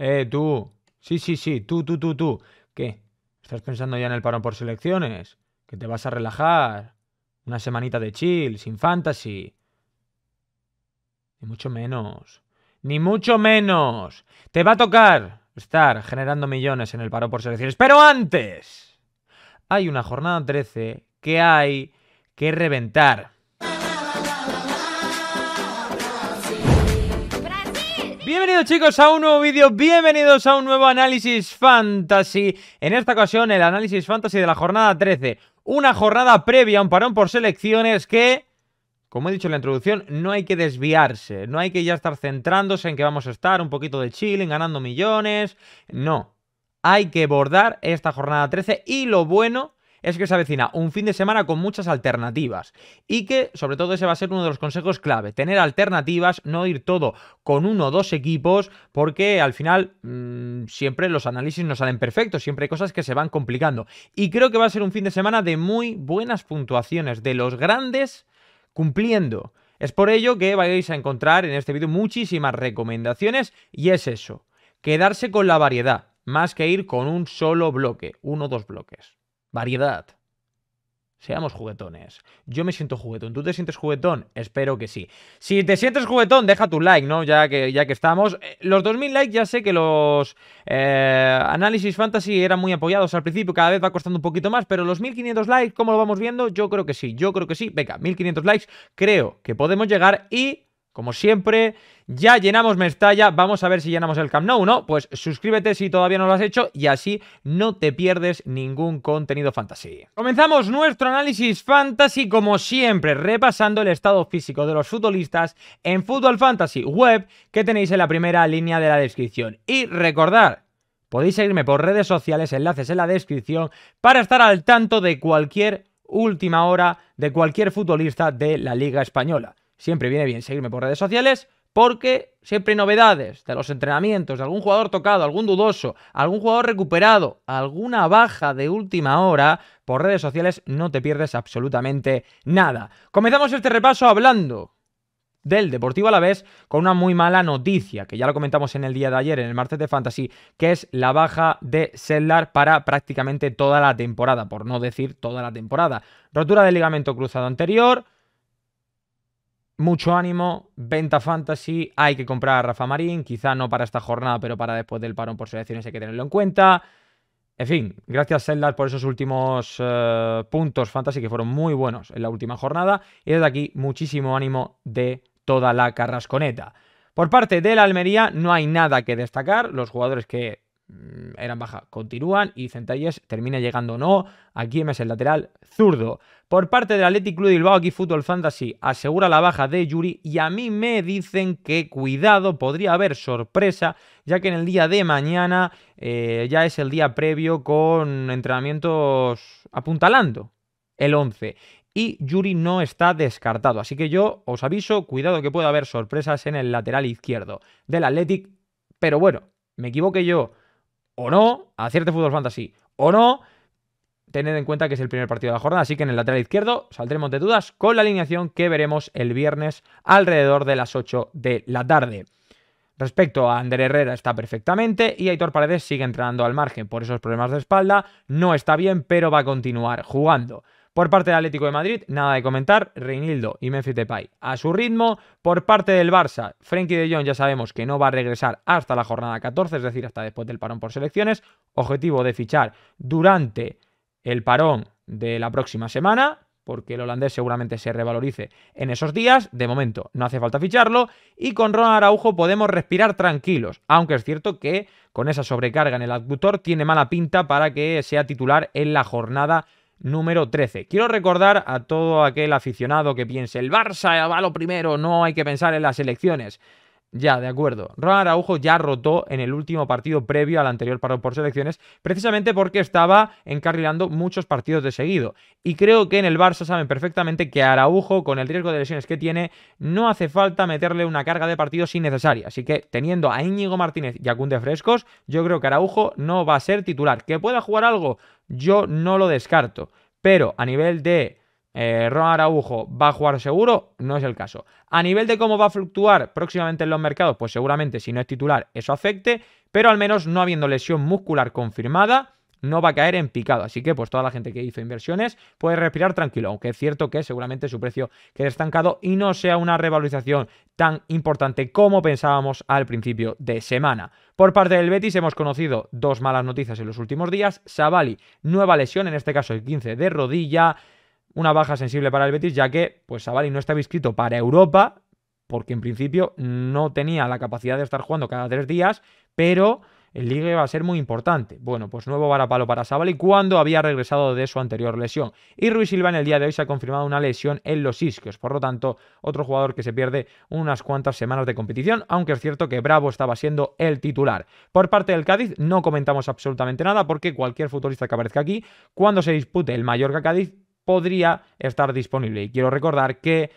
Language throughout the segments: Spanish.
Eh, tú. Sí, sí, sí, tú, tú, tú, tú. ¿Qué? ¿Estás pensando ya en el paro por selecciones? ¿Que te vas a relajar? Una semanita de chill, sin fantasy. Ni mucho menos. Ni mucho menos. Te va a tocar estar generando millones en el paro por selecciones. Pero antes, hay una jornada 13 que hay que reventar. Bienvenidos chicos a un nuevo vídeo, bienvenidos a un nuevo análisis fantasy En esta ocasión el análisis fantasy de la jornada 13 Una jornada previa, a un parón por selecciones que... Como he dicho en la introducción, no hay que desviarse No hay que ya estar centrándose en que vamos a estar un poquito de chilling, ganando millones No, hay que bordar esta jornada 13 y lo bueno es que se avecina un fin de semana con muchas alternativas y que, sobre todo, ese va a ser uno de los consejos clave, tener alternativas, no ir todo con uno o dos equipos, porque al final mm, siempre los análisis no salen perfectos, siempre hay cosas que se van complicando. Y creo que va a ser un fin de semana de muy buenas puntuaciones, de los grandes cumpliendo. Es por ello que vais a encontrar en este vídeo muchísimas recomendaciones y es eso, quedarse con la variedad, más que ir con un solo bloque, uno o dos bloques. Variedad. Seamos juguetones. Yo me siento juguetón. ¿Tú te sientes juguetón? Espero que sí. Si te sientes juguetón, deja tu like, ¿no? Ya que, ya que estamos. Eh, los 2.000 likes ya sé que los eh, análisis fantasy eran muy apoyados al principio. Cada vez va costando un poquito más. Pero los 1.500 likes, ¿cómo lo vamos viendo? Yo creo que sí. Yo creo que sí. Venga, 1.500 likes. Creo que podemos llegar y... Como siempre, ya llenamos Mestalla, vamos a ver si llenamos el Camp Nou, ¿no? Pues suscríbete si todavía no lo has hecho y así no te pierdes ningún contenido fantasy. Comenzamos nuestro análisis fantasy como siempre, repasando el estado físico de los futbolistas en Football Fantasy Web que tenéis en la primera línea de la descripción. Y recordad, podéis seguirme por redes sociales, enlaces en la descripción, para estar al tanto de cualquier última hora de cualquier futbolista de la Liga Española siempre viene bien seguirme por redes sociales porque siempre hay novedades de los entrenamientos, de algún jugador tocado, algún dudoso, algún jugador recuperado, alguna baja de última hora, por redes sociales no te pierdes absolutamente nada. Comenzamos este repaso hablando del Deportivo a la vez. con una muy mala noticia, que ya lo comentamos en el día de ayer, en el martes de Fantasy, que es la baja de Sellar para prácticamente toda la temporada, por no decir toda la temporada. Rotura del ligamento cruzado anterior, mucho ánimo, venta fantasy, hay que comprar a Rafa Marín, quizá no para esta jornada, pero para después del parón por selecciones hay que tenerlo en cuenta. En fin, gracias Zeldas por esos últimos eh, puntos fantasy que fueron muy buenos en la última jornada y desde aquí muchísimo ánimo de toda la carrasconeta. Por parte de la Almería no hay nada que destacar, los jugadores que Mm, eran baja continúan y Centelles termina llegando no. Aquí es el lateral zurdo. Por parte del Athletic Club de Bilbao, aquí Fútbol Fantasy asegura la baja de Yuri y a mí me dicen que cuidado, podría haber sorpresa, ya que en el día de mañana eh, ya es el día previo con entrenamientos apuntalando el 11 y Yuri no está descartado. Así que yo os aviso, cuidado que puede haber sorpresas en el lateral izquierdo del Athletic. Pero bueno, me equivoqué yo o no, acierte Fútbol Fantasy o no, tened en cuenta que es el primer partido de la jornada, así que en el lateral izquierdo saldremos de dudas con la alineación que veremos el viernes alrededor de las 8 de la tarde. Respecto a Ander Herrera está perfectamente y Aitor Paredes sigue entrenando al margen por esos problemas de espalda, no está bien pero va a continuar jugando. Por parte del Atlético de Madrid, nada de comentar, Reinildo y Memphis Depay a su ritmo. Por parte del Barça, Frenkie de Jong ya sabemos que no va a regresar hasta la jornada 14, es decir, hasta después del parón por selecciones. Objetivo de fichar durante el parón de la próxima semana, porque el holandés seguramente se revalorice en esos días. De momento no hace falta ficharlo. Y con Ronald Araujo podemos respirar tranquilos, aunque es cierto que con esa sobrecarga en el adductor tiene mala pinta para que sea titular en la jornada número 13. Quiero recordar a todo aquel aficionado que piense, el Barça va lo primero, no hay que pensar en las elecciones. Ya, de acuerdo. Ronald Araujo ya rotó en el último partido previo al anterior paro por selecciones, precisamente porque estaba encarrilando muchos partidos de seguido. Y creo que en el Barça saben perfectamente que Araujo, con el riesgo de lesiones que tiene, no hace falta meterle una carga de partidos innecesaria. Así que teniendo a Íñigo Martínez y a Cunde frescos, yo creo que Araujo no va a ser titular. ¿Que pueda jugar algo? Yo no lo descarto. Pero a nivel de eh, Ron Araujo va a jugar seguro, no es el caso. A nivel de cómo va a fluctuar próximamente en los mercados, pues seguramente si no es titular eso afecte, pero al menos no habiendo lesión muscular confirmada, no va a caer en picado. Así que pues toda la gente que hizo inversiones puede respirar tranquilo, aunque es cierto que seguramente su precio quede estancado y no sea una revalorización tan importante como pensábamos al principio de semana. Por parte del Betis hemos conocido dos malas noticias en los últimos días. Savali, nueva lesión, en este caso el 15 de rodilla una baja sensible para el Betis, ya que pues Savali no estaba inscrito para Europa, porque en principio no tenía la capacidad de estar jugando cada tres días, pero el ligue va a ser muy importante. Bueno, pues nuevo varapalo para Sabali cuando había regresado de su anterior lesión. Y Ruiz Silva en el día de hoy se ha confirmado una lesión en los isquios, por lo tanto, otro jugador que se pierde unas cuantas semanas de competición, aunque es cierto que Bravo estaba siendo el titular. Por parte del Cádiz no comentamos absolutamente nada porque cualquier futbolista que aparezca aquí, cuando se dispute el Mallorca-Cádiz, podría estar disponible. Y quiero recordar que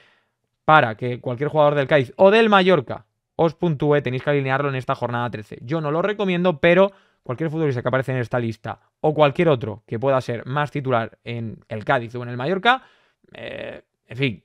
para que cualquier jugador del Cádiz o del Mallorca os puntúe, tenéis que alinearlo en esta jornada 13. Yo no lo recomiendo, pero cualquier futbolista que aparece en esta lista o cualquier otro que pueda ser más titular en el Cádiz o en el Mallorca, eh, en fin,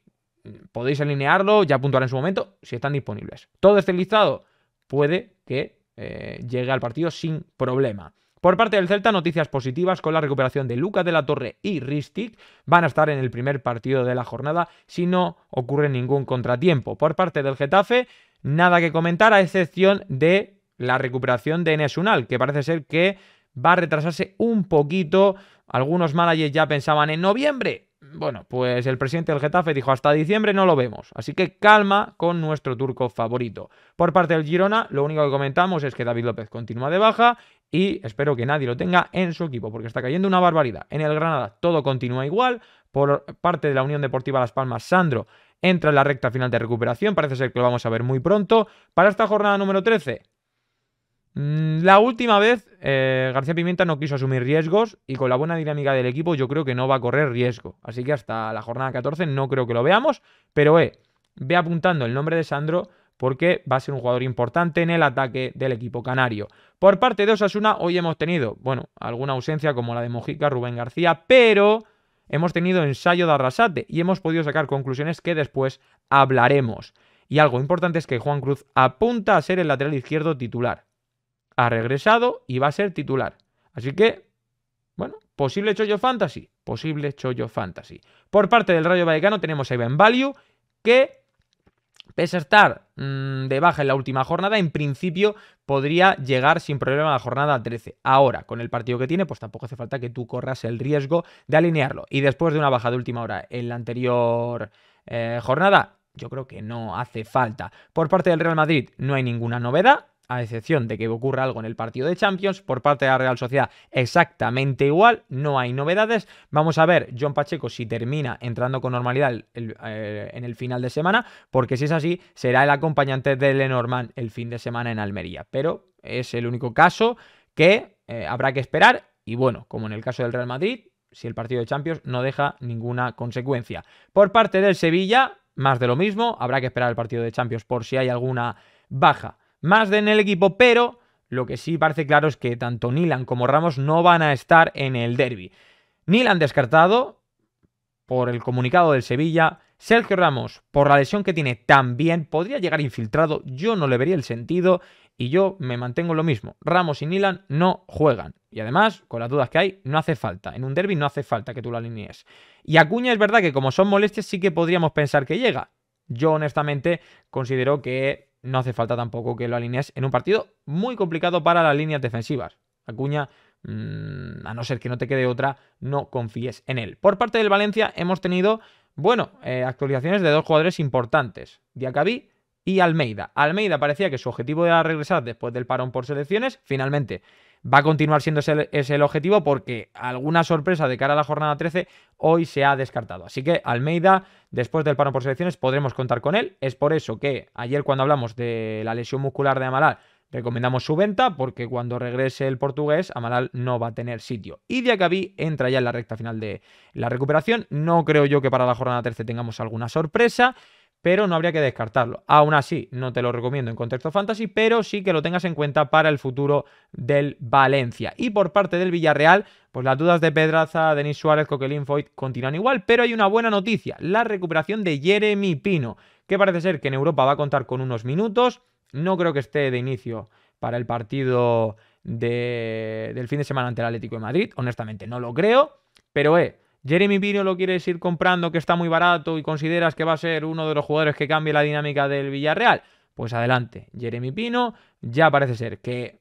podéis alinearlo, ya puntuar en su momento, si están disponibles. Todo este listado puede que eh, llegue al partido sin problema. Por parte del Celta, noticias positivas con la recuperación de Luca de la Torre y Ristic. Van a estar en el primer partido de la jornada si no ocurre ningún contratiempo. Por parte del Getafe, nada que comentar a excepción de la recuperación de Nesunal, que parece ser que va a retrasarse un poquito. Algunos managers ya pensaban en noviembre. Bueno, pues el presidente del Getafe dijo hasta diciembre no lo vemos, así que calma con nuestro turco favorito. Por parte del Girona, lo único que comentamos es que David López continúa de baja y espero que nadie lo tenga en su equipo, porque está cayendo una barbaridad. En el Granada todo continúa igual. Por parte de la Unión Deportiva Las Palmas, Sandro entra en la recta final de recuperación. Parece ser que lo vamos a ver muy pronto. Para esta jornada número 13, mm, la última vez eh, García Pimienta no quiso asumir riesgos y con la buena dinámica del equipo yo creo que no va a correr riesgo. Así que hasta la jornada 14 no creo que lo veamos, pero eh, ve apuntando el nombre de Sandro porque va a ser un jugador importante en el ataque del equipo canario. Por parte de Osasuna, hoy hemos tenido, bueno, alguna ausencia como la de Mojica, Rubén García, pero hemos tenido ensayo de Arrasate y hemos podido sacar conclusiones que después hablaremos. Y algo importante es que Juan Cruz apunta a ser el lateral izquierdo titular. Ha regresado y va a ser titular. Así que, bueno, posible Chollo Fantasy, posible Chollo Fantasy. Por parte del Rayo Vallecano tenemos a Ivan Value, que Pese a estar mm, de baja en la última jornada, en principio podría llegar sin problema a la jornada 13. Ahora, con el partido que tiene, pues tampoco hace falta que tú corras el riesgo de alinearlo. Y después de una baja de última hora en la anterior eh, jornada, yo creo que no hace falta. Por parte del Real Madrid no hay ninguna novedad a excepción de que ocurra algo en el partido de Champions, por parte de la Real Sociedad exactamente igual, no hay novedades. Vamos a ver John Pacheco si termina entrando con normalidad eh, en el final de semana, porque si es así, será el acompañante de Lenormand el fin de semana en Almería. Pero es el único caso que eh, habrá que esperar. Y bueno, como en el caso del Real Madrid, si el partido de Champions no deja ninguna consecuencia. Por parte del Sevilla, más de lo mismo, habrá que esperar el partido de Champions por si hay alguna baja. Más de en el equipo, pero lo que sí parece claro es que tanto Nilan como Ramos no van a estar en el derby. Nilan descartado por el comunicado del Sevilla. Sergio Ramos, por la lesión que tiene también, podría llegar infiltrado. Yo no le vería el sentido y yo me mantengo lo mismo. Ramos y Nilan no juegan. Y además, con las dudas que hay, no hace falta. En un derby no hace falta que tú lo alinees. Y Acuña es verdad que como son molestias sí que podríamos pensar que llega. Yo honestamente considero que no hace falta tampoco que lo alinees en un partido muy complicado para las líneas defensivas. Acuña, mm, a no ser que no te quede otra, no confíes en él. Por parte del Valencia hemos tenido, bueno, eh, actualizaciones de dos jugadores importantes, Diacabí y Almeida. Almeida parecía que su objetivo era regresar después del parón por selecciones, finalmente va a continuar siendo ese, el objetivo porque alguna sorpresa de cara a la jornada 13 hoy se ha descartado. Así que Almeida, después del paro por selecciones, podremos contar con él. Es por eso que ayer cuando hablamos de la lesión muscular de Amaral, recomendamos su venta porque cuando regrese el portugués, Amaral no va a tener sitio. Y Diacabí entra ya en la recta final de la recuperación. No creo yo que para la jornada 13 tengamos alguna sorpresa pero no habría que descartarlo. Aún así, no te lo recomiendo en contexto fantasy, pero sí que lo tengas en cuenta para el futuro del Valencia. Y por parte del Villarreal, pues las dudas de Pedraza, Denis Suárez, Coquelin, Foyt continúan igual, pero hay una buena noticia, la recuperación de Jeremy Pino, que parece ser que en Europa va a contar con unos minutos, no creo que esté de inicio para el partido del fin de semana ante el Atlético de Madrid, honestamente no lo creo, pero eh, Jeremy Pino lo quieres ir comprando que está muy barato y consideras que va a ser uno de los jugadores que cambie la dinámica del Villarreal. Pues adelante, Jeremy Pino ya parece ser que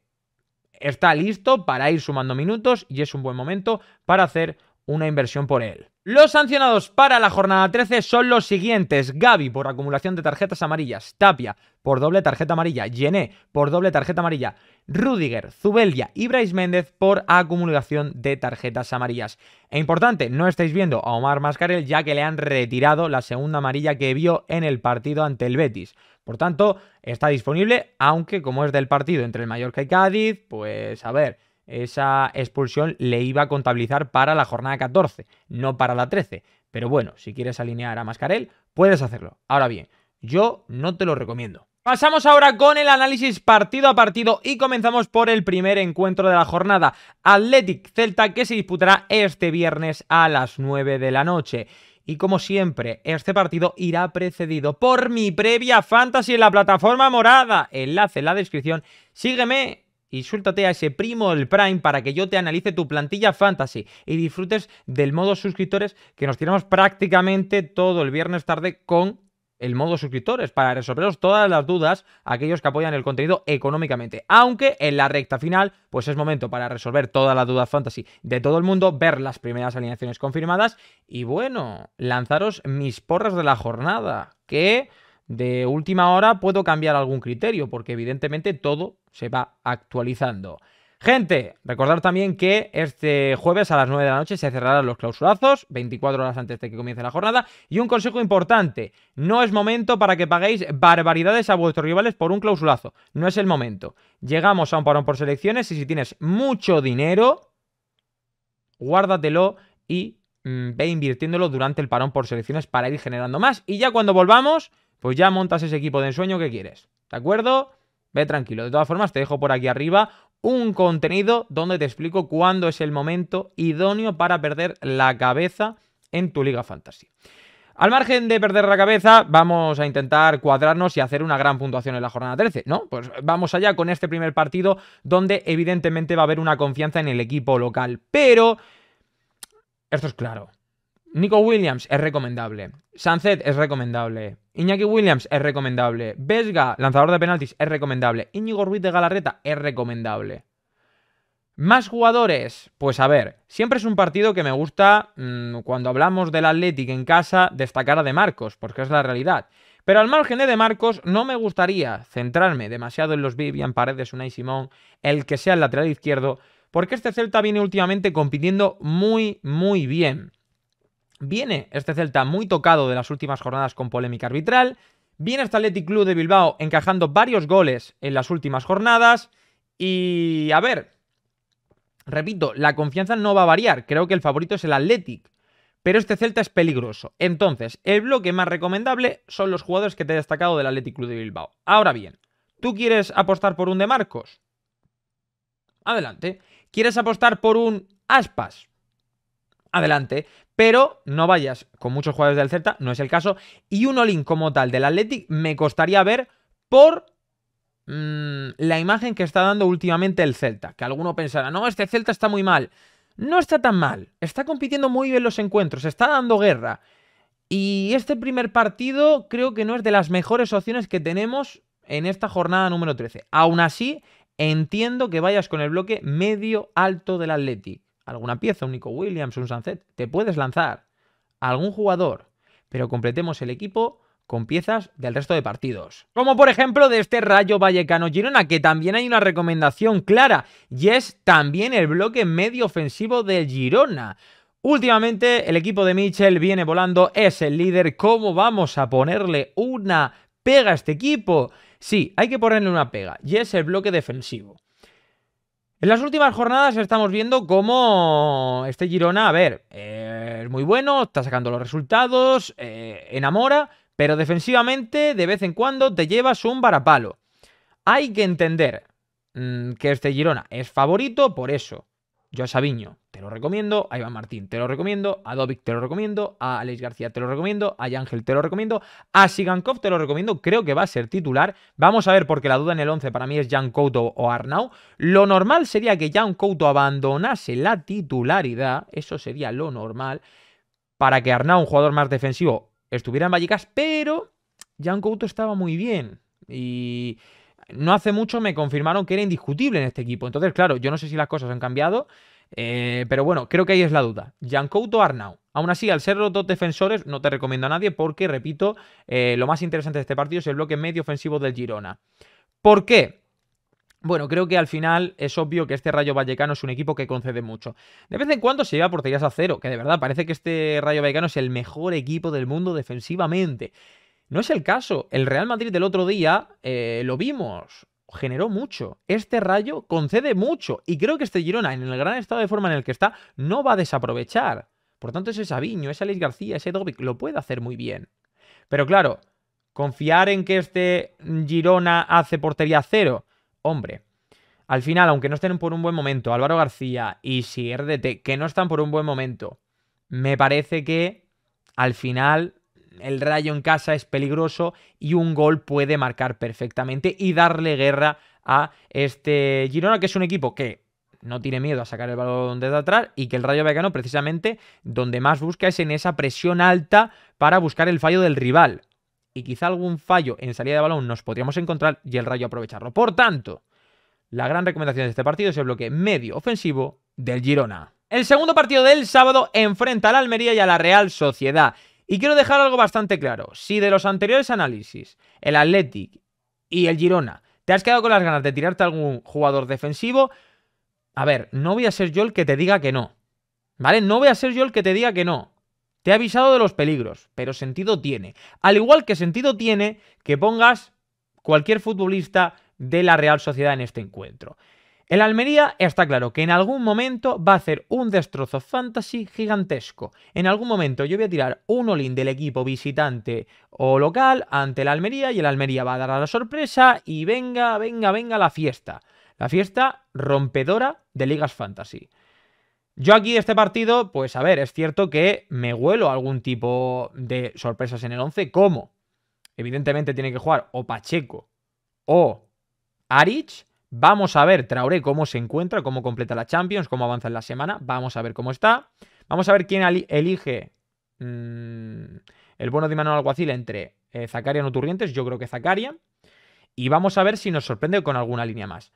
está listo para ir sumando minutos y es un buen momento para hacer una inversión por él. Los sancionados para la jornada 13 son los siguientes. Gaby por acumulación de tarjetas amarillas, Tapia por doble tarjeta amarilla, Yené por doble tarjeta amarilla, Rudiger, Zubelia y Brais Méndez por acumulación de tarjetas amarillas. E importante, no estáis viendo a Omar Mascarel ya que le han retirado la segunda amarilla que vio en el partido ante el Betis. Por tanto, está disponible, aunque como es del partido entre el Mallorca y Cádiz, pues a ver, esa expulsión le iba a contabilizar para la jornada 14, no para la 13. Pero bueno, si quieres alinear a Mascarel, puedes hacerlo. Ahora bien, yo no te lo recomiendo. Pasamos ahora con el análisis partido a partido y comenzamos por el primer encuentro de la jornada, Athletic Celta, que se disputará este viernes a las 9 de la noche. Y como siempre, este partido irá precedido por mi previa fantasy en la plataforma morada. Enlace en la descripción. Sígueme y suéltate a ese primo del Prime para que yo te analice tu plantilla fantasy y disfrutes del modo suscriptores que nos tiramos prácticamente todo el viernes tarde con el modo suscriptores para resolveros todas las dudas aquellos que apoyan el contenido económicamente. Aunque en la recta final, pues es momento para resolver todas las dudas fantasy de todo el mundo, ver las primeras alineaciones confirmadas y bueno, lanzaros mis porras de la jornada, que de última hora puedo cambiar algún criterio, porque evidentemente todo se va actualizando. Gente, recordar también que este jueves a las 9 de la noche se cerrarán los clausurazos, 24 horas antes de que comience la jornada. Y un consejo importante, no es momento para que paguéis barbaridades a vuestros rivales por un clausurazo, no es el momento. Llegamos a un parón por selecciones y si tienes mucho dinero, guárdatelo y mm, ve invirtiéndolo durante el parón por selecciones para ir generando más. Y ya cuando volvamos pues ya montas ese equipo de ensueño que quieres. ¿De acuerdo? Ve tranquilo. De todas formas, te dejo por aquí arriba un contenido donde te explico cuándo es el momento idóneo para perder la cabeza en tu liga fantasy. Al margen de perder la cabeza, vamos a intentar cuadrarnos y hacer una gran puntuación en la jornada 13, ¿no? Pues vamos allá con este primer partido donde evidentemente va a haber una confianza en el equipo local, pero esto es claro. Nico Williams es recomendable. Sanzet es recomendable. Iñaki Williams es recomendable. Vesga, lanzador de penaltis, es recomendable. Íñigo Ruiz de Galarreta es recomendable. Más jugadores. Pues a ver, siempre es un partido que me gusta mm, cuando hablamos del Athletic en casa destacar a De Marcos, porque es la realidad. Pero al margen de De Marcos, no me gustaría centrarme demasiado en los Vivian Paredes, Unai Simón, el que sea el lateral izquierdo, porque este Celta viene últimamente compitiendo muy, muy bien. Viene este Celta muy tocado de las últimas jornadas con polémica arbitral. Viene este Athletic Club de Bilbao encajando varios goles en las últimas jornadas. Y a ver, repito, la confianza no va a variar. Creo que el favorito es el Athletic. Pero este Celta es peligroso. Entonces, el bloque más recomendable son los jugadores que te he destacado del Athletic Club de Bilbao. Ahora bien, ¿tú quieres apostar por un De Marcos? Adelante. ¿Quieres apostar por un Aspas? adelante, pero no vayas con muchos jugadores del Celta, no es el caso. Y un all como tal del Athletic me costaría ver por mm, la imagen que está dando últimamente el Celta. Que alguno pensará, no, este Celta está muy mal. No está tan mal, está compitiendo muy bien los encuentros, está dando guerra. Y este primer partido creo que no es de las mejores opciones que tenemos en esta jornada número 13. Aún así, entiendo que vayas con el bloque medio alto del Athletic alguna pieza, un Nico Williams, un Sunset, te puedes lanzar a algún jugador, pero completemos el equipo con piezas del resto de partidos. Como por ejemplo de este Rayo Vallecano Girona, que también hay una recomendación clara, y es también el bloque medio ofensivo de Girona. Últimamente el equipo de Mitchell viene volando, es el líder. ¿Cómo vamos a ponerle una pega a este equipo? Sí, hay que ponerle una pega, y es el bloque defensivo. En las últimas jornadas estamos viendo cómo este Girona, a ver, eh, es muy bueno, está sacando los resultados, eh, enamora, pero defensivamente de vez en cuando te llevas un varapalo. Hay que entender mm, que este Girona es favorito por eso, yo a Sabiño, te lo recomiendo. A Iván Martín, te lo recomiendo. A Dobik te lo recomiendo. A Alex García, te lo recomiendo. A Yangel te lo recomiendo. A Sigankov, te lo recomiendo. Creo que va a ser titular. Vamos a ver, porque la duda en el 11 para mí es Jan Couto o Arnau. Lo normal sería que Jan Couto abandonase la titularidad. Eso sería lo normal. Para que Arnau, un jugador más defensivo, estuviera en Vallicas, Pero Jan Couto estaba muy bien. Y no hace mucho me confirmaron que era indiscutible en este equipo. Entonces, claro, yo no sé si las cosas han cambiado, eh, pero bueno, creo que ahí es la duda. Giancouto Arnau. Aún así, al ser los dos defensores, no te recomiendo a nadie porque, repito, eh, lo más interesante de este partido es el bloque medio ofensivo del Girona. ¿Por qué? Bueno, creo que al final es obvio que este Rayo Vallecano es un equipo que concede mucho. De vez en cuando se lleva porterías a cero, que de verdad parece que este Rayo Vallecano es el mejor equipo del mundo defensivamente. No es el caso. El Real Madrid del otro día eh, lo vimos. Generó mucho. Este rayo concede mucho. Y creo que este Girona, en el gran estado de forma en el que está, no va a desaprovechar. Por tanto, ese Sabiño, ese Alex García, ese Dobic, lo puede hacer muy bien. Pero claro, confiar en que este Girona hace portería cero. Hombre, al final, aunque no estén por un buen momento, Álvaro García y si que no están por un buen momento, me parece que al final el rayo en casa es peligroso y un gol puede marcar perfectamente y darle guerra a este Girona, que es un equipo que no tiene miedo a sacar el balón desde atrás y que el Rayo vegano precisamente donde más busca es en esa presión alta para buscar el fallo del rival. Y quizá algún fallo en salida de balón nos podríamos encontrar y el Rayo aprovecharlo. Por tanto, la gran recomendación de este partido es el bloque medio ofensivo del Girona. El segundo partido del sábado enfrenta al Almería y a la Real Sociedad. Y quiero dejar algo bastante claro. Si de los anteriores análisis, el Athletic y el Girona, te has quedado con las ganas de tirarte a algún jugador defensivo, a ver, no voy a ser yo el que te diga que no. ¿Vale? No voy a ser yo el que te diga que no. Te he avisado de los peligros, pero sentido tiene. Al igual que sentido tiene que pongas cualquier futbolista de la Real Sociedad en este encuentro. El Almería está claro que en algún momento va a hacer un destrozo fantasy gigantesco. En algún momento yo voy a tirar un olín del equipo visitante o local ante el Almería y el Almería va a dar a la sorpresa y venga, venga, venga la fiesta. La fiesta rompedora de ligas fantasy. Yo aquí este partido, pues a ver, es cierto que me huelo algún tipo de sorpresas en el 11, como evidentemente tiene que jugar o Pacheco o Arich Vamos a ver Traoré cómo se encuentra, cómo completa la Champions, cómo avanza en la semana. Vamos a ver cómo está. Vamos a ver quién elige mm, el bono de Manuel Alguacil entre eh, o Turrientes. Yo creo que Zacaria. Y vamos a ver si nos sorprende con alguna línea más.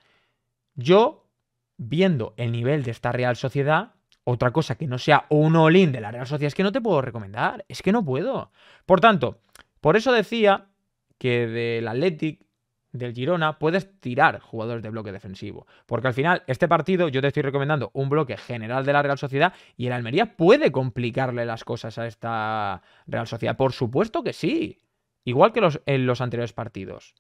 Yo, viendo el nivel de esta Real Sociedad, otra cosa que no sea un all de la Real Sociedad es que no te puedo recomendar. Es que no puedo. Por tanto, por eso decía que del Athletic del Girona, puedes tirar jugadores de bloque defensivo. Porque al final, este partido yo te estoy recomendando un bloque general de la Real Sociedad y el Almería puede complicarle las cosas a esta Real Sociedad. Por supuesto que sí. Igual que los, en los anteriores partidos.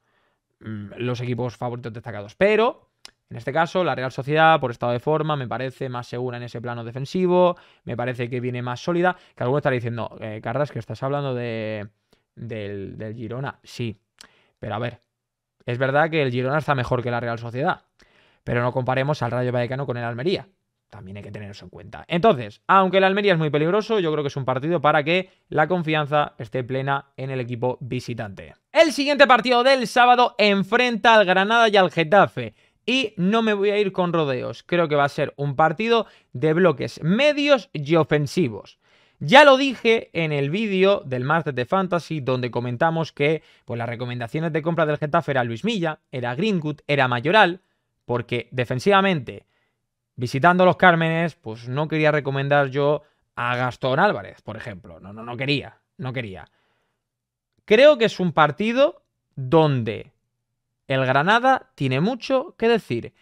Mm, los equipos favoritos destacados. Pero, en este caso, la Real Sociedad, por estado de forma, me parece más segura en ese plano defensivo. Me parece que viene más sólida. Que alguno estará diciendo, eh, Carras, que estás hablando de, del, del Girona. Sí. Pero a ver, es verdad que el Girona está mejor que la Real Sociedad, pero no comparemos al Rayo Vallecano con el Almería. También hay que tener eso en cuenta. Entonces, aunque el Almería es muy peligroso, yo creo que es un partido para que la confianza esté plena en el equipo visitante. El siguiente partido del sábado enfrenta al Granada y al Getafe. Y no me voy a ir con rodeos. Creo que va a ser un partido de bloques medios y ofensivos. Ya lo dije en el vídeo del martes de Fantasy, donde comentamos que pues, las recomendaciones de compra del Getafe era Luis Milla, era Greenwood, era Mayoral, porque defensivamente, visitando los Cármenes, pues no quería recomendar yo a Gastón Álvarez, por ejemplo. No, no, no quería, no quería. Creo que es un partido donde el Granada tiene mucho que decir.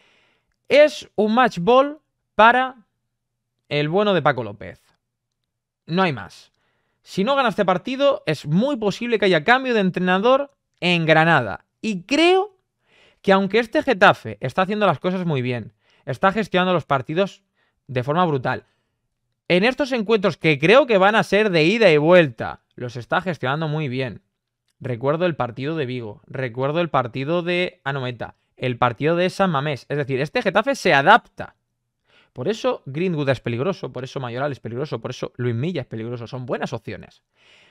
Es un match ball para el bueno de Paco López. No hay más. Si no gana este partido, es muy posible que haya cambio de entrenador en Granada. Y creo que aunque este Getafe está haciendo las cosas muy bien, está gestionando los partidos de forma brutal, en estos encuentros que creo que van a ser de ida y vuelta, los está gestionando muy bien. Recuerdo el partido de Vigo, recuerdo el partido de Anometa, el partido de San Mamés. Es decir, este Getafe se adapta por eso Greenwood es peligroso, por eso Mayoral es peligroso, por eso Luis Milla es peligroso. Son buenas opciones.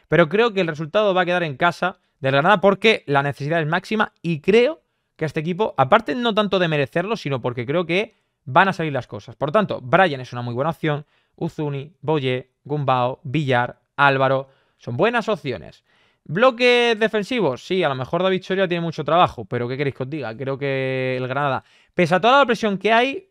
Pero creo que el resultado va a quedar en casa del Granada porque la necesidad es máxima y creo que este equipo, aparte no tanto de merecerlo, sino porque creo que van a salir las cosas. Por tanto, Brian es una muy buena opción. Uzuni, Boye, Gumbao, Villar, Álvaro, son buenas opciones. Bloques defensivos, sí, a lo mejor David victoria tiene mucho trabajo, pero ¿qué queréis que os diga? Creo que el Granada, pese a toda la presión que hay,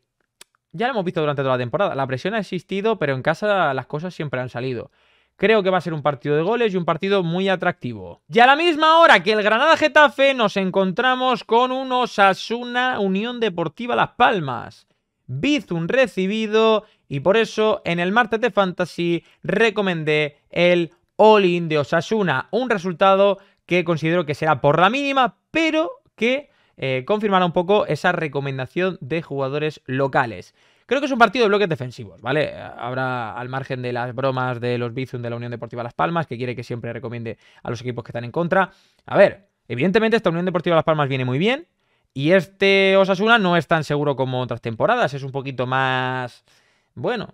ya lo hemos visto durante toda la temporada. La presión ha existido, pero en casa las cosas siempre han salido. Creo que va a ser un partido de goles y un partido muy atractivo. Y a la misma hora que el Granada Getafe nos encontramos con un Osasuna Unión Deportiva Las Palmas. Bizum recibido y por eso en el martes de Fantasy recomendé el All-in de Osasuna. Un resultado que considero que será por la mínima, pero que eh, confirmará un poco esa recomendación de jugadores locales. Creo que es un partido de bloques defensivos, ¿vale? Habrá al margen de las bromas de los Bizum de la Unión Deportiva Las Palmas, que quiere que siempre recomiende a los equipos que están en contra. A ver, evidentemente esta Unión Deportiva Las Palmas viene muy bien y este Osasuna no es tan seguro como otras temporadas, es un poquito más, bueno,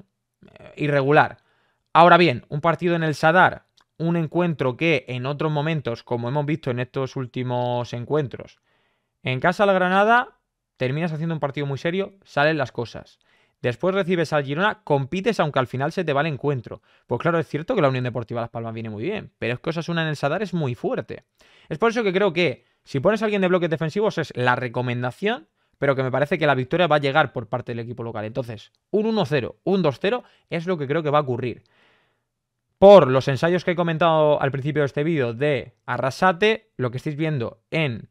eh, irregular. Ahora bien, un partido en el Sadar, un encuentro que en otros momentos, como hemos visto en estos últimos encuentros, en casa la Granada terminas haciendo un partido muy serio, salen las cosas. Después recibes al Girona, compites aunque al final se te va el encuentro. Pues claro, es cierto que la Unión Deportiva Las Palmas viene muy bien, pero es que una en el Sadar es muy fuerte. Es por eso que creo que si pones a alguien de bloques defensivos es la recomendación, pero que me parece que la victoria va a llegar por parte del equipo local. Entonces, un 1-0, un 2-0 es lo que creo que va a ocurrir. Por los ensayos que he comentado al principio de este vídeo de Arrasate, lo que estáis viendo en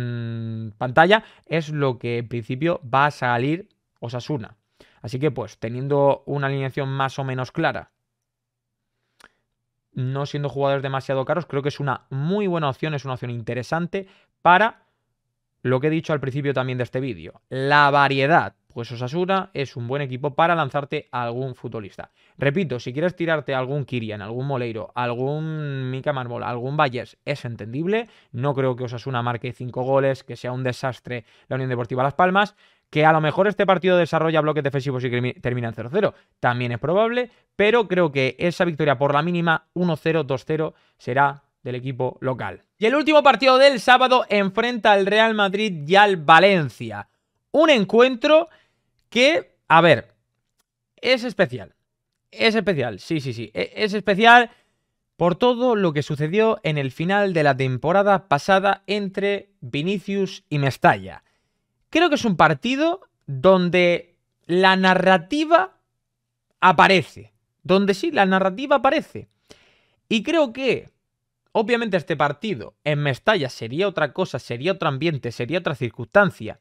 Mm, pantalla es lo que en principio va a salir Osasuna. Así que pues teniendo una alineación más o menos clara, no siendo jugadores demasiado caros, creo que es una muy buena opción, es una opción interesante para lo que he dicho al principio también de este vídeo, la variedad pues Osasuna es un buen equipo para lanzarte a algún futbolista. Repito, si quieres tirarte a algún Kirian, algún Moleiro, algún Mika Marmola, algún Valles, es entendible. No creo que Osasuna marque cinco goles, que sea un desastre la Unión Deportiva Las Palmas. Que a lo mejor este partido desarrolla bloques defensivos y termina en 0-0. También es probable, pero creo que esa victoria por la mínima 1-0, 2-0 será del equipo local. Y el último partido del sábado enfrenta al Real Madrid y al Valencia. Un encuentro que, a ver, es especial. Es especial, sí, sí, sí. E-, es especial por todo lo que sucedió en el final de la temporada pasada entre Vinicius y Mestalla. Creo que es un partido donde la narrativa aparece. Donde sí, la narrativa aparece. Y creo que, obviamente, este partido en Mestalla sería otra cosa, sería otro ambiente, sería otra circunstancia.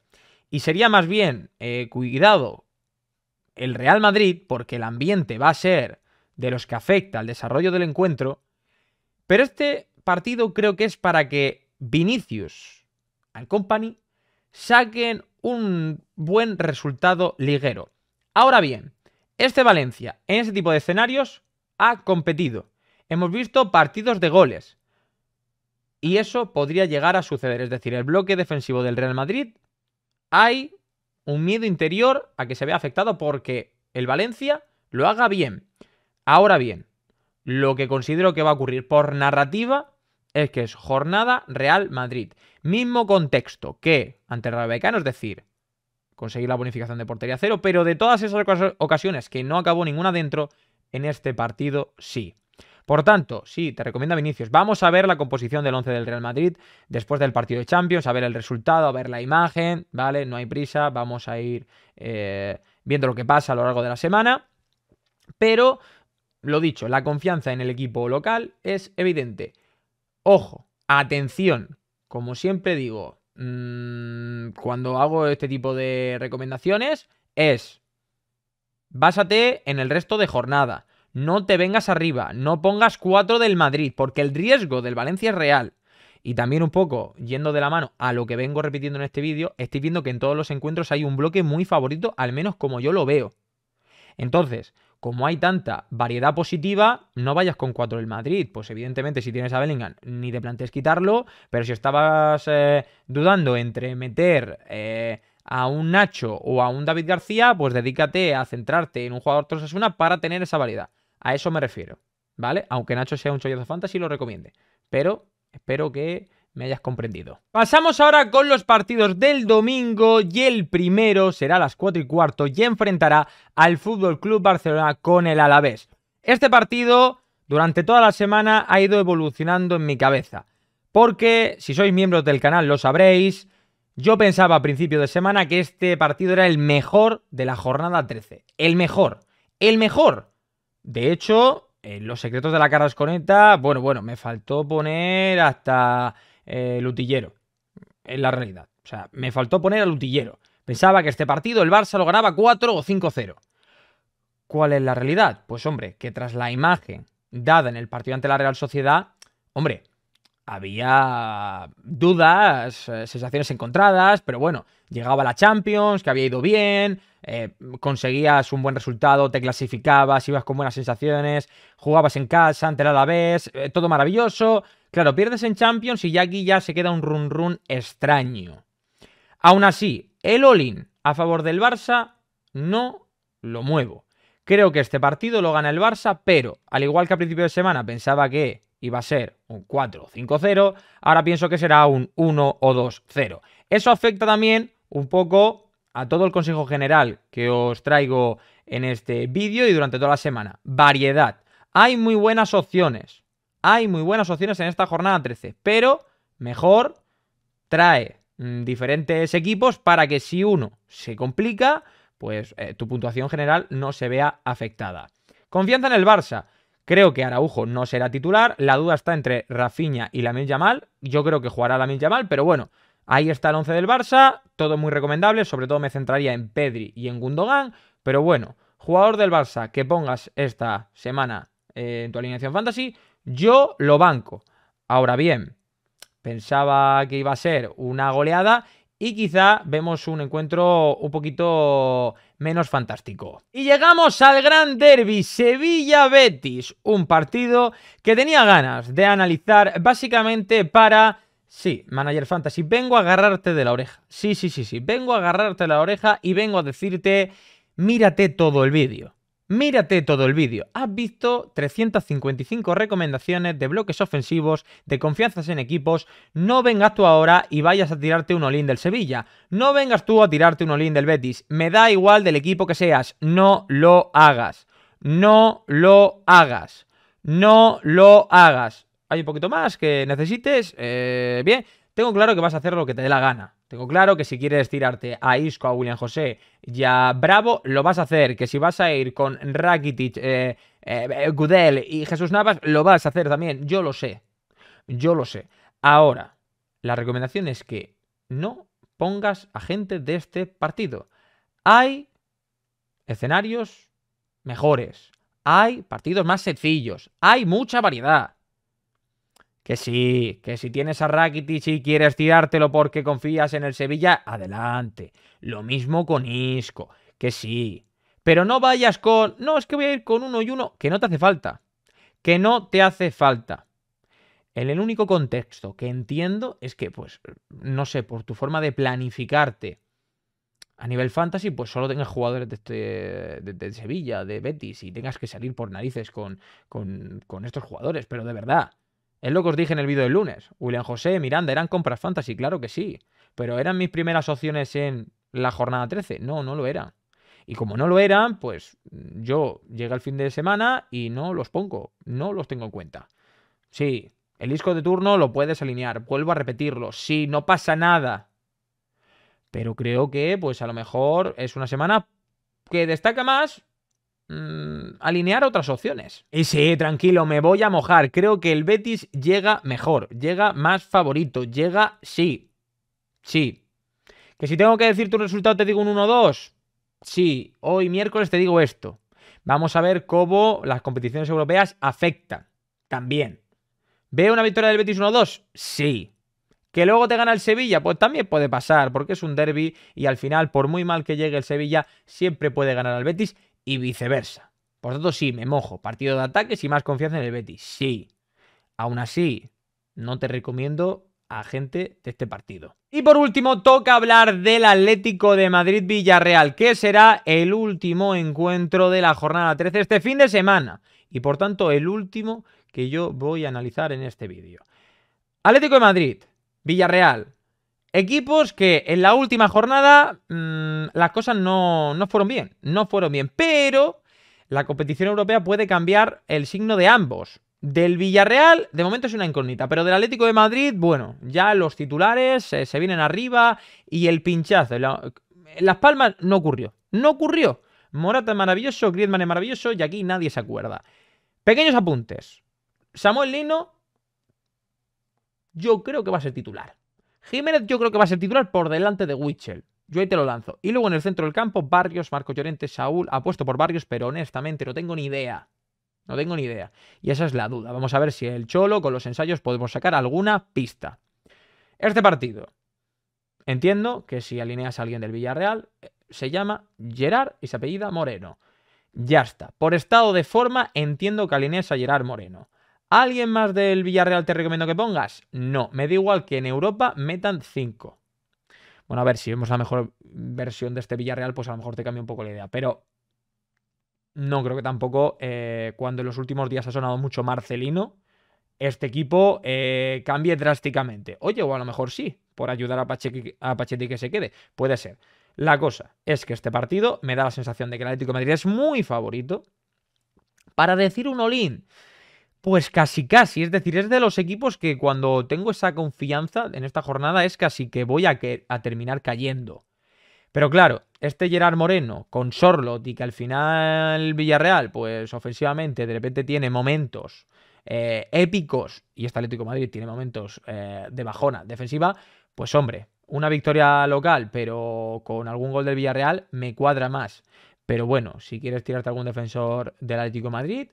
Y sería más bien, eh, cuidado, el Real Madrid, porque el ambiente va a ser de los que afecta al desarrollo del encuentro. Pero este partido creo que es para que Vinicius and Company saquen un buen resultado liguero. Ahora bien, este Valencia, en ese tipo de escenarios, ha competido. Hemos visto partidos de goles. Y eso podría llegar a suceder. Es decir, el bloque defensivo del Real Madrid hay un miedo interior a que se vea afectado porque el Valencia lo haga bien. Ahora bien, lo que considero que va a ocurrir por narrativa es que es jornada Real Madrid. Mismo contexto que ante el es decir, conseguir la bonificación de portería cero, pero de todas esas ocasiones que no acabó ninguna dentro, en este partido sí. Por tanto, sí, te recomiendo a Vinicius. Vamos a ver la composición del 11 del Real Madrid después del partido de Champions, a ver el resultado, a ver la imagen, ¿vale? No hay prisa, vamos a ir eh, viendo lo que pasa a lo largo de la semana. Pero, lo dicho, la confianza en el equipo local es evidente. Ojo, atención, como siempre digo, mm, cuando hago este tipo de recomendaciones es, básate en el resto de jornada no te vengas arriba, no pongas 4 del Madrid, porque el riesgo del Valencia es real. Y también un poco, yendo de la mano a lo que vengo repitiendo en este vídeo, estoy viendo que en todos los encuentros hay un bloque muy favorito, al menos como yo lo veo. Entonces, como hay tanta variedad positiva, no vayas con 4 del Madrid. Pues evidentemente, si tienes a Bellingham, ni te plantees quitarlo, pero si estabas eh, dudando entre meter... Eh, a un Nacho o a un David García, pues dedícate a centrarte en un jugador Trosasuna una para tener esa variedad. A eso me refiero, ¿vale? Aunque Nacho sea un chollazo fantasy, lo recomiende. Pero espero que me hayas comprendido. Pasamos ahora con los partidos del domingo y el primero será a las 4 y cuarto y enfrentará al FC Club Barcelona con el Alavés. Este partido durante toda la semana ha ido evolucionando en mi cabeza, porque si sois miembros del canal lo sabréis, yo pensaba a principio de semana que este partido era el mejor de la jornada 13. El mejor. El mejor. De hecho, en los secretos de la Carrasconeta, bueno, bueno, me faltó poner hasta el eh, Lutillero. En la realidad. O sea, me faltó poner al Lutillero. Pensaba que este partido el Barça lo ganaba 4 o 5-0. ¿Cuál es la realidad? Pues hombre, que tras la imagen dada en el partido ante la Real Sociedad, hombre, había dudas, eh, sensaciones encontradas, pero bueno, llegaba la Champions, que había ido bien, eh, conseguías un buen resultado, te clasificabas, ibas con buenas sensaciones, jugabas en casa ante la vez eh, todo maravilloso. Claro, pierdes en Champions y ya aquí ya se queda un run run extraño. Aún así, el Olin a favor del Barça no lo muevo. Creo que este partido lo gana el Barça, pero al igual que a principio de semana pensaba que va a ser un 4 5-0, ahora pienso que será un 1 o 2-0. Eso afecta también un poco a todo el consejo general que os traigo en este vídeo y durante toda la semana. Variedad. Hay muy buenas opciones. Hay muy buenas opciones en esta jornada 13, pero mejor trae mm, diferentes equipos para que si uno se complica, pues eh, tu puntuación general no se vea afectada. Confianza en el Barça. Creo que Araujo no será titular. La duda está entre Rafiña y Lamine Yamal. Yo creo que jugará Lamine Yamal, pero bueno, ahí está el once del Barça. Todo muy recomendable. Sobre todo me centraría en Pedri y en Gundogan. Pero bueno, jugador del Barça que pongas esta semana eh, en tu alineación fantasy, yo lo banco. Ahora bien, pensaba que iba a ser una goleada y quizá vemos un encuentro un poquito menos fantástico. Y llegamos al gran derby Sevilla-Betis, un partido que tenía ganas de analizar básicamente para... Sí, Manager Fantasy, vengo a agarrarte de la oreja. Sí, sí, sí, sí, vengo a agarrarte de la oreja y vengo a decirte, mírate todo el vídeo. Mírate todo el vídeo. Has visto 355 recomendaciones de bloques ofensivos, de confianzas en equipos. No vengas tú ahora y vayas a tirarte un olín del Sevilla. No vengas tú a tirarte un olín del Betis. Me da igual del equipo que seas. No lo hagas. No lo hagas. No lo hagas. Hay un poquito más que necesites. Eh, bien. Tengo claro que vas a hacer lo que te dé la gana. Tengo claro que si quieres tirarte a Isco, a William José y a Bravo, lo vas a hacer. Que si vas a ir con Rakitic, Goodell eh, eh, Gudel y Jesús Navas, lo vas a hacer también. Yo lo sé. Yo lo sé. Ahora, la recomendación es que no pongas a gente de este partido. Hay escenarios mejores. Hay partidos más sencillos. Hay mucha variedad. Que sí, que si tienes a Rakitic y quieres tirártelo porque confías en el Sevilla, adelante. Lo mismo con Isco, que sí. Pero no vayas con, no, es que voy a ir con uno y uno, que no te hace falta. Que no te hace falta. En el único contexto que entiendo es que, pues, no sé, por tu forma de planificarte a nivel fantasy, pues solo tengas jugadores de, este, Sevilla, de Betis, y tengas que salir por narices con, con, con estos jugadores, pero de verdad es lo que os dije en el vídeo del lunes. William José, Miranda, eran compras fantasy, claro que sí. Pero eran mis primeras opciones en la jornada 13. No, no lo eran. Y como no lo eran, pues yo llegué al fin de semana y no los pongo, no los tengo en cuenta. Sí, el disco de turno lo puedes alinear, vuelvo a repetirlo, sí, no pasa nada. Pero creo que, pues a lo mejor es una semana que destaca más Mm, alinear otras opciones. Y sí, tranquilo, me voy a mojar. Creo que el Betis llega mejor, llega más favorito, llega sí. Sí. Que si tengo que decir tu resultado te digo un 1-2. Sí, hoy miércoles te digo esto. Vamos a ver cómo las competiciones europeas afectan también. ¿Veo una victoria del Betis 1-2? Sí. ¿Que luego te gana el Sevilla? Pues también puede pasar, porque es un derby y al final, por muy mal que llegue el Sevilla, siempre puede ganar al Betis y viceversa. Por tanto, sí, me mojo. Partido de ataques y más confianza en el Betis. Sí. Aún así, no te recomiendo a gente de este partido. Y por último, toca hablar del Atlético de Madrid-Villarreal, que será el último encuentro de la jornada 13 este fin de semana. Y por tanto, el último que yo voy a analizar en este vídeo. Atlético de Madrid, Villarreal, Equipos que en la última jornada mm, las cosas no, no fueron bien, no fueron bien, pero la competición europea puede cambiar el signo de ambos. Del Villarreal, de momento es una incógnita, pero del Atlético de Madrid, bueno, ya los titulares eh, se vienen arriba y el pinchazo. las Palmas no ocurrió, no ocurrió. Morata es maravilloso, Griezmann es maravilloso y aquí nadie se acuerda. Pequeños apuntes. Samuel Lino, yo creo que va a ser titular. Jiménez yo creo que va a ser titular por delante de Wichel. Yo ahí te lo lanzo. Y luego en el centro del campo, Barrios, Marco Llorente, Saúl. Apuesto por Barrios, pero honestamente no tengo ni idea. No tengo ni idea. Y esa es la duda. Vamos a ver si el Cholo, con los ensayos, podemos sacar alguna pista. Este partido. Entiendo que si alineas a alguien del Villarreal, eh, se llama Gerard y se apellida Moreno. Ya está. Por estado de forma, entiendo que alineas a Gerard Moreno. ¿Alguien más del Villarreal te recomiendo que pongas? No, me da igual que en Europa metan 5. Bueno, a ver, si vemos la mejor versión de este Villarreal, pues a lo mejor te cambia un poco la idea. Pero no creo que tampoco, eh, cuando en los últimos días ha sonado mucho Marcelino, este equipo eh, cambie drásticamente. Oye, o a lo mejor sí, por ayudar a, Pachetti que se quede. Puede ser. La cosa es que este partido me da la sensación de que el Atlético de Madrid es muy favorito para decir un olín. Pues casi casi, es decir, es de los equipos que cuando tengo esa confianza en esta jornada es casi que voy a, a terminar cayendo. Pero claro, este Gerard Moreno con Sorlot y que al final Villarreal, pues ofensivamente de repente tiene momentos eh, épicos y este Atlético Madrid tiene momentos eh, de bajona defensiva, pues hombre, una victoria local pero con algún gol del Villarreal me cuadra más. Pero bueno, si quieres tirarte algún defensor del Atlético Madrid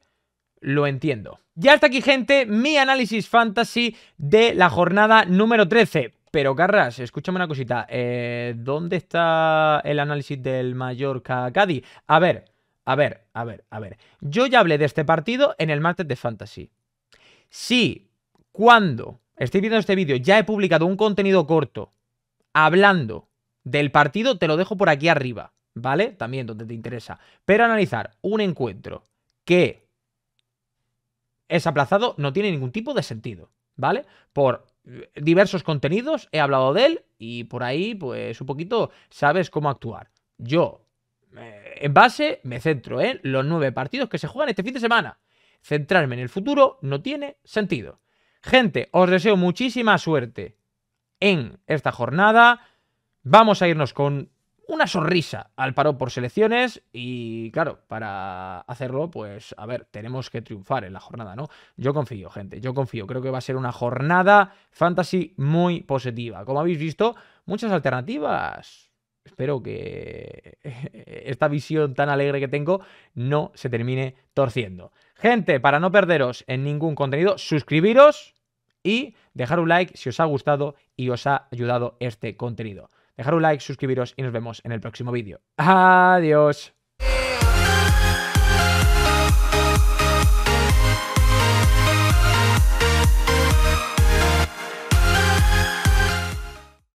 lo entiendo. Ya está aquí, gente, mi análisis fantasy de la jornada número 13. Pero, Carras, escúchame una cosita. Eh, ¿Dónde está el análisis del Mallorca-Cádiz? A ver, a ver, a ver, a ver. Yo ya hablé de este partido en el martes de Fantasy. Si, cuando estoy viendo este vídeo, ya he publicado un contenido corto hablando del partido, te lo dejo por aquí arriba, ¿vale? También donde te interesa. Pero analizar un encuentro que es aplazado no tiene ningún tipo de sentido, ¿vale? Por eh, diversos contenidos, he hablado de él y por ahí, pues un poquito sabes cómo actuar. Yo, eh, en base, me centro en los nueve partidos que se juegan este fin de semana. Centrarme en el futuro no tiene sentido. Gente, os deseo muchísima suerte en esta jornada. Vamos a irnos con una sonrisa al paro por selecciones y claro, para hacerlo, pues a ver, tenemos que triunfar en la jornada, ¿no? Yo confío, gente, yo confío, creo que va a ser una jornada fantasy muy positiva. Como habéis visto, muchas alternativas. Espero que esta visión tan alegre que tengo no se termine torciendo. Gente, para no perderos en ningún contenido, suscribiros y dejar un like si os ha gustado y os ha ayudado este contenido. Dejar un like, suscribiros y nos vemos en el próximo vídeo. Adiós.